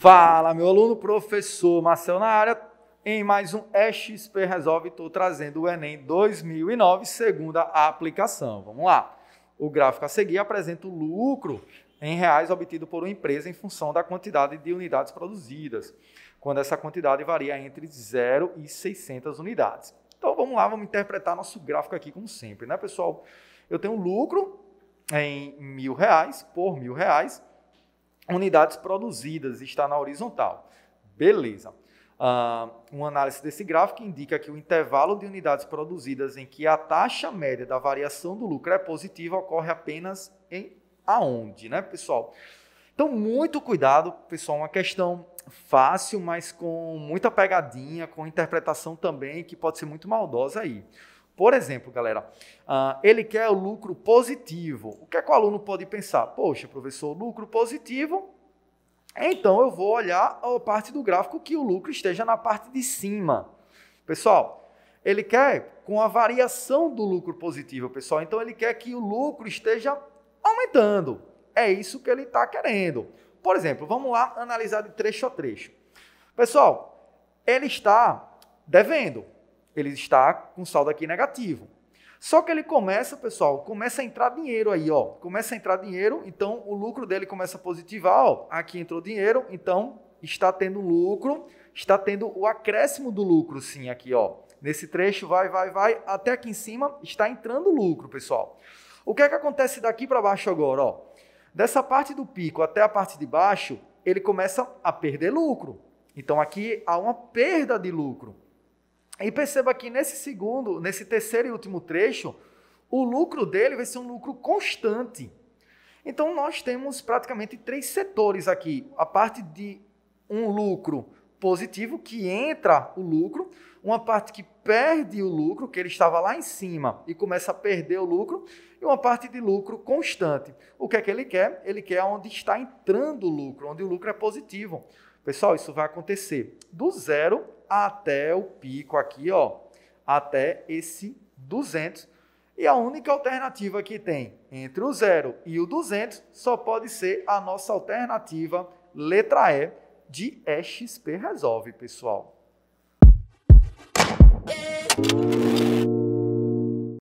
Fala, meu aluno, professor Marcel na área, em mais um EXP Resolve, estou trazendo o Enem 2009, segunda aplicação. Vamos lá. O gráfico a seguir apresenta o lucro em reais obtido por uma empresa em função da quantidade de unidades produzidas, quando essa quantidade varia entre 0 e 600 unidades. Então vamos lá, vamos interpretar nosso gráfico aqui como sempre, né pessoal? Eu tenho lucro em mil reais por mil reais, unidades produzidas está na horizontal. Beleza. Uh, uma análise desse gráfico indica que o intervalo de unidades produzidas em que a taxa média da variação do lucro é positiva ocorre apenas em aonde, né, pessoal? Então, muito cuidado, pessoal, uma questão fácil, mas com muita pegadinha, com interpretação também que pode ser muito maldosa aí. Por exemplo, galera, uh, ele quer o lucro positivo. O que é que o aluno pode pensar? Poxa, professor, lucro positivo, então eu vou olhar a parte do gráfico que o lucro esteja na parte de cima. Pessoal, ele quer com a variação do lucro positivo, pessoal. Então ele quer que o lucro esteja aumentando. É isso que ele está querendo. Por exemplo, vamos lá analisar de trecho a trecho. Pessoal, ele está devendo ele está com saldo aqui negativo. Só que ele começa, pessoal, começa a entrar dinheiro aí, ó. Começa a entrar dinheiro, então o lucro dele começa a positivar, ó. Aqui entrou dinheiro, então está tendo lucro, está tendo o acréscimo do lucro, sim, aqui, ó. Nesse trecho, vai, vai, vai, até aqui em cima está entrando lucro, pessoal. O que é que acontece daqui para baixo agora, ó? Dessa parte do pico até a parte de baixo, ele começa a perder lucro. Então aqui há uma perda de lucro. E perceba que nesse segundo, nesse terceiro e último trecho, o lucro dele vai ser um lucro constante. Então nós temos praticamente três setores aqui: a parte de um lucro positivo que entra o lucro, uma parte que perde o lucro, que ele estava lá em cima e começa a perder o lucro, e uma parte de lucro constante. O que é que ele quer? Ele quer onde está entrando o lucro, onde o lucro é positivo, Pessoal, isso vai acontecer do zero até o pico aqui, ó, até esse 200. E a única alternativa que tem entre o zero e o 200 só pode ser a nossa alternativa letra E de EXP Resolve, pessoal.